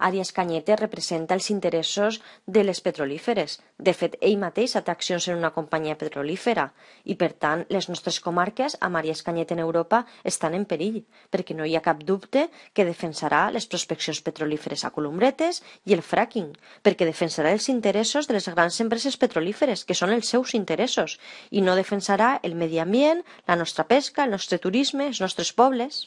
Arias Cañete representa els interessos de les petrolíferes. De fet, ell mateix té accions en una companyia petrolífera i, per tant, les nostres comarques amb Arias Cañete en Europa estan en perill, perquè no hi ha cap dubte que defensarà les prospeccions petrolíferes a Columbretes i el fracking, perquè defensarà els interessos de les grans empreses petrolíferes, que són els seus interessos, i no defensarà el medi ambient, la nostra pesca, el nostre turisme, els nostres pobles.